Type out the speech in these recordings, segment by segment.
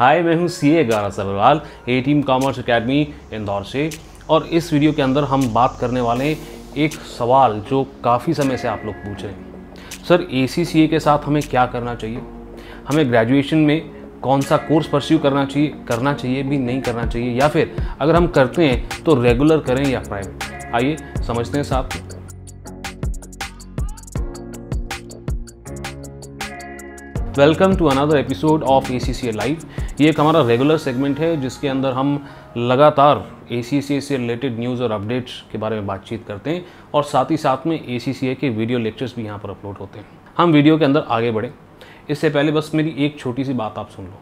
हाय मैं हूँ C A गाना Sabharwal A team commerce academy Indore से और इस वीडियो के अंदर हम बात करने वाले एक सवाल जो काफ़ी समय से आप लोग पूछ रहे हैं सर ए के साथ हमें क्या करना चाहिए हमें ग्रेजुएशन में कौन सा कोर्स परस्यू करना चाहिए करना चाहिए भी नहीं करना चाहिए या फिर अगर हम करते हैं तो रेगुलर करें या प्राइवेट आइए समझते हैं साहब welcome to another episode of A C C A live ये एक हमारा रेगुलर सेगमेंट है जिसके अंदर हम लगातार ए सी सी ए से रिलेटेड न्यूज़ और अपडेट्स के बारे में बातचीत करते हैं और साथ ही साथ में ए सी सी ए के वीडियो लेक्चर्स भी यहाँ पर अपलोड होते हैं हम वीडियो के अंदर आगे बढ़ें इससे पहले बस मेरी एक छोटी सी बात आप सुन लो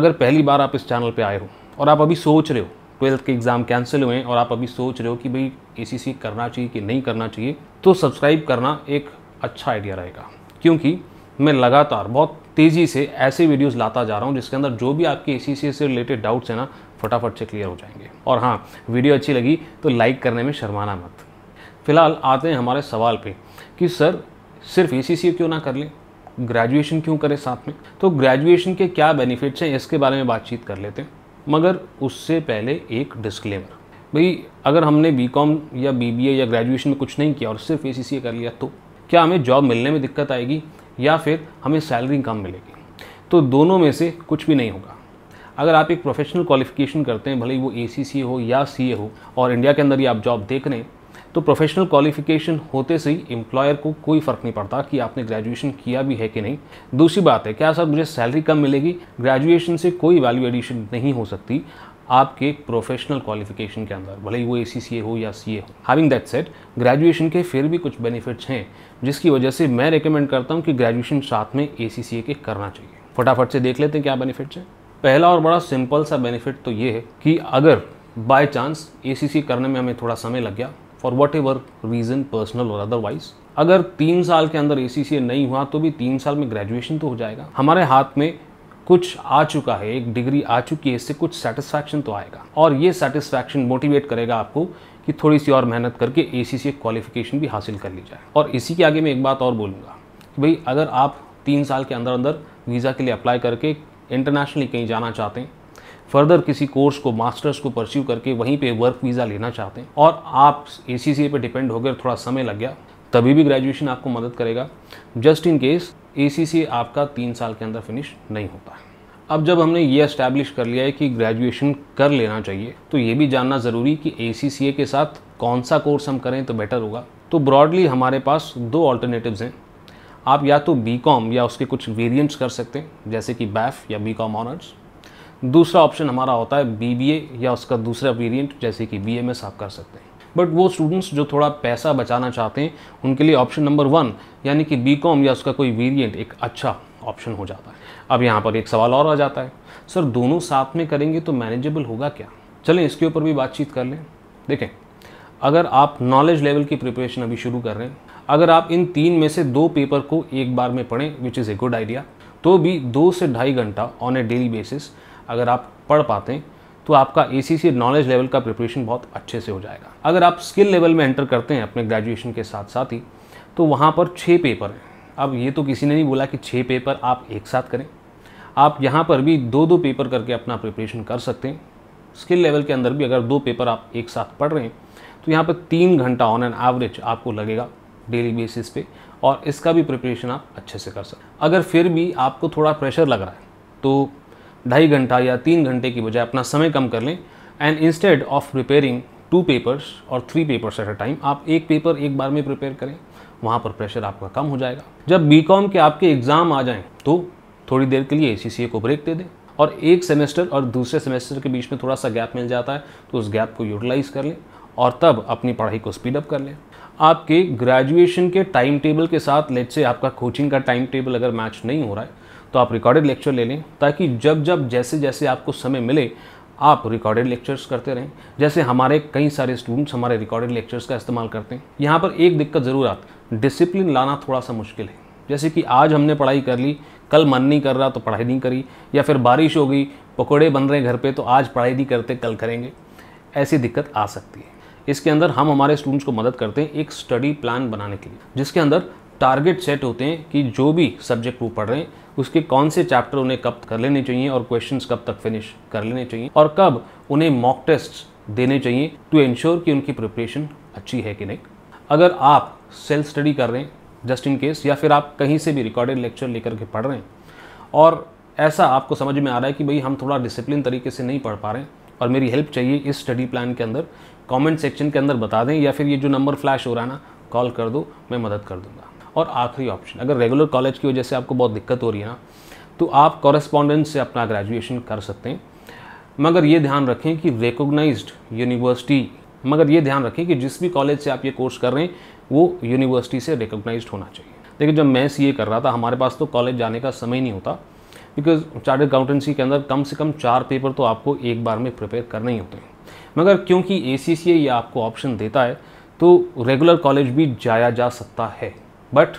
अगर पहली बार आप इस चैनल पर आए हो और आप अभी सोच रहे हो ट्वेल्थ के एग्ज़ाम कैंसिल हुए हैं और आप अभी सोच रहे हो कि भाई ए सी सी करना चाहिए कि नहीं करना चाहिए तो सब्सक्राइब करना एक अच्छा आइडिया रहेगा क्योंकि मैं लगातार बहुत तेज़ी से ऐसे वीडियोस लाता जा रहा हूँ जिसके अंदर जो भी आपके ए सी से रिलेटेड डाउट्स हैं ना फटाफट से क्लियर हो जाएंगे और हाँ वीडियो अच्छी लगी तो लाइक करने में शर्माना मत फिलहाल आते हैं हमारे सवाल पे कि सर सिर्फ ए क्यों ना कर लें ग्रेजुएशन क्यों करें साथ में तो ग्रेजुएशन के क्या बेनिफिट्स हैं इसके बारे में बातचीत कर लेते हैं मगर उससे पहले एक डिस्क्लेमर भाई अगर हमने बी या बी या ग्रेजुएशन में कुछ नहीं किया और सिर्फ ए कर लिया तो क्या हमें जॉब मिलने में दिक्कत आएगी या फिर हमें सैलरी कम मिलेगी तो दोनों में से कुछ भी नहीं होगा अगर आप एक प्रोफेशनल क्वालिफिकेशन करते हैं भले ही वो ए हो या सी हो और इंडिया के अंदर ही आप जॉब देख रहे हैं तो प्रोफेशनल क्वालिफिकेशन होते से ही एम्प्लॉयर को कोई फ़र्क नहीं पड़ता कि आपने ग्रेजुएशन किया भी है कि नहीं दूसरी बात है क्या सर मुझे सैलरी कम मिलेगी ग्रेजुएशन से कोई वैल्यू एडिशन नहीं हो सकती आपके प्रोफेशनल क्वालिफिकेशन के अंदर भले ही वो ए हो या सी हो हैविंग दैट सेट ग्रेजुएशन के फिर भी कुछ बेनिफिट्स हैं जिसकी वजह से मैं रिकमेंड करता हूँ कि ग्रेजुएशन साथ में ए के करना चाहिए फटाफट से देख लेते हैं क्या बेनिफिट्स हैं पहला और बड़ा सिंपल सा बेनिफिट तो ये है कि अगर बाय चांस ए करने में हमें थोड़ा समय लग गया for whatever reason personal और अदरवाइज अगर तीन साल के अंदर ए नहीं हुआ तो भी तीन साल में ग्रेजुएशन तो हो जाएगा हमारे हाथ में कुछ आ चुका है एक डिग्री आ चुकी है इससे कुछ सेटिस्फैक्शन तो आएगा और ये सेटिस्फैक्शन मोटिवेट करेगा आपको कि थोड़ी सी और मेहनत करके ए सी क्वालिफिकेशन भी हासिल कर ली जाए और इसी के आगे मैं एक बात और बोलूँगा कि भाई अगर आप तीन साल के अंदर अंदर वीज़ा के लिए अप्लाई करके इंटरनेशनली कहीं जाना चाहते हैं फर्दर किसी कोर्स को मास्टर्स को परस्यू करके वहीं पे वर्क वीज़ा लेना चाहते हैं और आप ए सी पे डिपेंड होकर थोड़ा समय लग गया तभी भी ग्रेजुएशन आपको मदद करेगा जस्ट इन केस ए आपका तीन साल के अंदर फिनिश नहीं होता अब जब हमने ये इस्टेब्लिश कर लिया है कि ग्रेजुएशन कर लेना चाहिए तो ये भी जानना ज़रूरी कि ए के साथ कौन सा कोर्स हम करें तो बेटर होगा तो ब्रॉडली हमारे पास दो ऑल्टरनेटिव्स हैं आप या तो बी या उसके कुछ वेरियंट्स कर सकते हैं जैसे कि बैफ या बी कॉम ऑनर्स दूसरा ऑप्शन हमारा होता है बी या उसका दूसरा वेरिएंट जैसे कि बी आप कर सकते हैं बट वो स्टूडेंट्स जो थोड़ा पैसा बचाना चाहते हैं उनके लिए ऑप्शन नंबर वन यानी कि बी या उसका कोई वेरियंट एक अच्छा ऑप्शन हो जाता है अब यहाँ पर एक सवाल और आ जाता है सर दोनों साथ में करेंगे तो मैनेजेबल होगा क्या चलें इसके ऊपर भी बातचीत कर लें देखें अगर आप नॉलेज लेवल की प्रिपरेशन अभी शुरू कर रहे हैं अगर आप इन तीन में से दो पेपर को एक बार में पढ़ें which is a good idea तो भी दो से ढाई घंटा ऑन ए डेली बेसिस अगर आप पढ़ पाते हैं तो आपका ए नॉलेज लेवल का प्रिपरेशन बहुत अच्छे से हो जाएगा अगर आप स्किल लेवल में एंटर करते हैं अपने ग्रेजुएशन के साथ साथ ही तो वहाँ पर छः पेपर हैं अब ये तो किसी ने नहीं बोला कि छः पेपर आप एक साथ करें आप यहाँ पर भी दो दो पेपर करके अपना प्रिपरेशन कर सकते हैं स्किल लेवल के अंदर भी अगर दो पेपर आप एक साथ पढ़ रहे हैं तो यहाँ पर तीन घंटा ऑन एन एवरेज आपको लगेगा डेली बेसिस पे और इसका भी प्रिपरेशन आप अच्छे से कर सकते अगर फिर भी आपको थोड़ा प्रेशर लग रहा है तो ढाई घंटा या तीन घंटे की बजाय अपना समय कम कर लें and instead of preparing two papers और three papers at a time आप एक पेपर एक बार में प्रिपेयर करें वहाँ पर प्रेशर आपका कम हो जाएगा जब बी के आपके एग्ज़ाम आ जाएँ तो थोड़ी देर के लिए ए को ब्रेक दे दें और एक सेमेस्टर और दूसरे सेमेस्टर के बीच में थोड़ा सा गैप मिल जाता है तो उस गैप को यूटिलाइज़ कर लें और तब अपनी पढ़ाई को स्पीड अप कर लें आपके ग्रेजुएशन के टाइम टेबल के साथ लेट से आपका कोचिंग का टाइम टेबल अगर मैच नहीं हो रहा है तो आप रिकॉर्डेड लेक्चर ले लें ताकि जब जब जैसे जैसे आपको समय मिले आप रिकॉर्डेड लेक्चर्स करते रहें जैसे हमारे कई सारे स्टूडेंट्स हमारे रिकॉर्डेड लेक्चर्स का इस्तेमाल करते हैं यहाँ पर एक दिक्कत ज़रूर आती डिसिप्लिन लाना थोड़ा सा मुश्किल है जैसे कि आज हमने पढ़ाई कर ली कल मन नहीं कर रहा तो पढ़ाई नहीं करी या फिर बारिश हो गई पकौड़े बन रहे घर पर तो आज पढ़ाई नहीं करते कल करेंगे ऐसी दिक्कत आ सकती है इसके अंदर हम हमारे स्टूडेंट्स को मदद करते हैं एक स्टडी प्लान बनाने के लिए जिसके अंदर टारगेट सेट होते हैं कि जो भी सब्जेक्ट वो पढ़ रहे हैं उसके कौन से चैप्टर उन्हें कब कर लेने चाहिए और क्वेश्चन कब तक फिनिश कर लेने चाहिए और कब उन्हें मॉक टेस्ट देने चाहिए टू इंश्योर कि उनकी प्रिपरेशन अच्छी है कि नहीं अगर आप सेल्फ स्टडी कर रहे हैं जस्ट इन केस या फिर आप कहीं से भी रिकॉर्डेड लेक्चर लेकर के पढ़ रहे हैं और ऐसा आपको समझ में आ रहा है कि भाई हम थोड़ा डिसिप्लिन तरीके से नहीं पढ़ पा रहे हैं और मेरी हेल्प चाहिए इस स्टडी प्लान के अंदर कमेंट सेक्शन के अंदर बता दें या फिर ये जो नंबर फ्लैश हो रहा है ना कॉल कर दो मैं मदद कर दूंगा और आखिरी ऑप्शन अगर रेगुलर कॉलेज की वजह से आपको बहुत दिक्कत हो रही है ना तो आप कॉरेस्पॉन्डेंस से अपना ग्रेजुएशन कर सकते हैं मगर ये ध्यान रखें कि रिकोगनाइज यूनिवर्सिटी मगर ये ध्यान रखें कि जिस भी कॉलेज से आप ये कोर्स कर रहे हैं वो यूनिवर्सिटी से रिकोगनाइज होना चाहिए देखिए जब मैं सी कर रहा था हमारे पास तो कॉलेज जाने का समय नहीं होता बिकॉज चार्टर्ड अकाउंटेंसी के अंदर कम से कम चार पेपर तो आपको एक बार में प्रिपेयर करने ही होते हैं मगर क्योंकि ए सी सी ये आपको ऑप्शन देता है तो रेगुलर कॉलेज भी जाया जा सकता है बट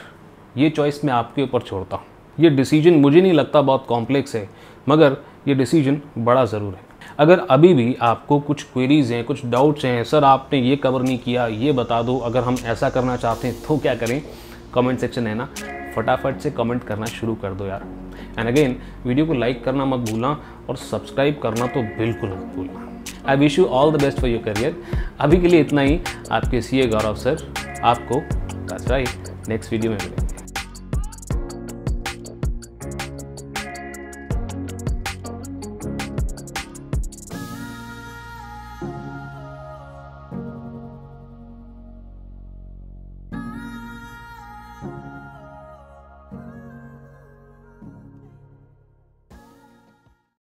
ये चॉइस मैं आपके ऊपर छोड़ता हूँ ये डिसीजन मुझे नहीं लगता बहुत कॉम्प्लेक्स है मगर ये डिसीजन बड़ा ज़रूर है अगर अभी भी आपको कुछ क्वेरीज हैं कुछ डाउट्स हैं सर आपने ये कवर नहीं किया ये बता दो अगर हम ऐसा करना चाहते हैं तो क्या करें कमेंट सेक्शन है ना फटाफट से कमेंट करना शुरू कर दो यार एंड अगेन वीडियो को लाइक करना मत भूलना और सब्सक्राइब करना तो बिल्कुल मत भूलना I wish you all the best for your career अभी के लिए इतना ही आपके सी ए गौरव सर आपको राइट नेक्स्ट वीडियो में मिलेगा